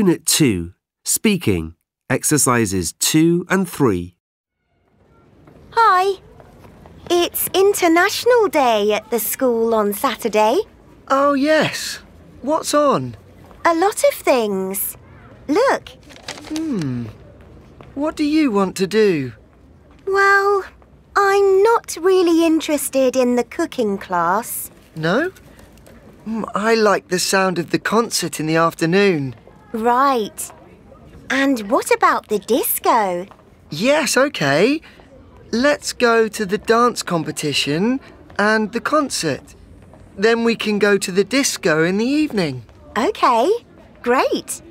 Unit 2 Speaking Exercises 2 and 3. Hi. It's International Day at the school on Saturday. Oh, yes. What's on? A lot of things. Look. Hmm. What do you want to do? Well, I'm not really interested in the cooking class. No? Mm, I like the sound of the concert in the afternoon. Right. And what about the disco? Yes, OK. Let's go to the dance competition and the concert. Then we can go to the disco in the evening. OK, great.